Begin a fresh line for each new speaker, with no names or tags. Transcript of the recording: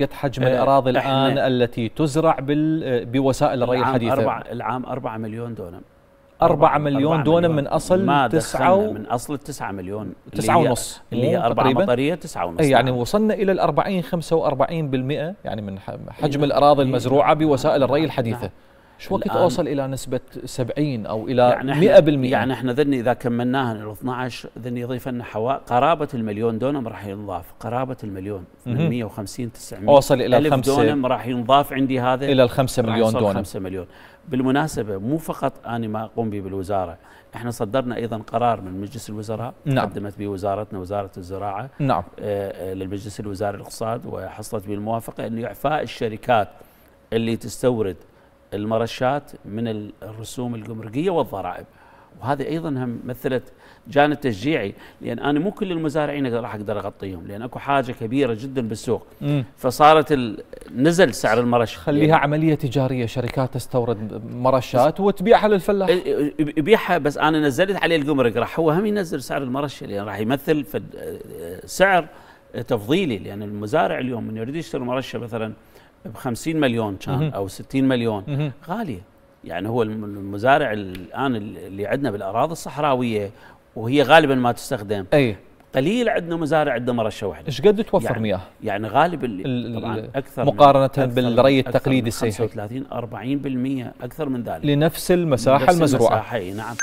قد حجم آه، الأراضي الآن التي تزرع بال... بوسائل الري الحديثة أربع
العام 4 مليون دونم 4 مليون دونم من اصل 9 و... من اصل 9 مليون 9 ونص اللي هي 4 مطريه 9 ونص يعني
نعم. وصلنا الى ال 40 45% يعني من حجم إيه؟ الاراضي إيه؟ المزروعه نعم. بوسائل الري نعم. الحديثه نعم. شو وقت اوصل الى
نسبه 70 او الى يعني 100% يعني احنا ذني اذا كملناها ال 12 ذني يضيف لنا حوالي قرابه المليون دونم راح ينضاف قرابه المليون من 150 900 اوصل الى 5 دونم راح ينضاف عندي هذا الى ال 5 مليون دونم 5 مليون بالمناسبه مو فقط انا ما اقوم به بالوزاره احنا صدرنا ايضا قرار من مجلس الوزراء نعم. قدمت به وزارتنا وزاره الزراعه نعم. آه, آه، للمجلس الوزاري الاقتصاد وحصلت به الموافقه انه اعفاء الشركات اللي تستورد المرشات من الرسوم الجمركيه والضرائب وهذه ايضا هم مثلت جانب تشجيعي لان انا مو كل المزارعين راح اقدر اغطيهم لان اكو حاجه كبيره جدا بالسوق مم. فصارت نزل سعر المرش خليها يعني
عمليه تجاريه شركات تستورد مرشات
وتبيعها للفلاح يبيعها بس انا نزلت عليه الجمرك راح هو هم ينزل سعر المرش لان راح يمثل في سعر تفضيلي لان المزارع اليوم من يريد يشتري مرشه مثلا ب 50 مليون كان او 60 مليون غاليه يعني هو المزارع الان اللي عندنا بالاراضي الصحراويه وهي غالبا ما تستخدم أي. قليل عندنا مزارع عندنا مرشه واحده ايش قد توفر يعني مياه؟ يعني غالب اللي طبعا اكثر مقارنه بالري التقليدي السيحي 35 40% اكثر من ذلك لنفس المساحه نفس المزروعه المساحة نعم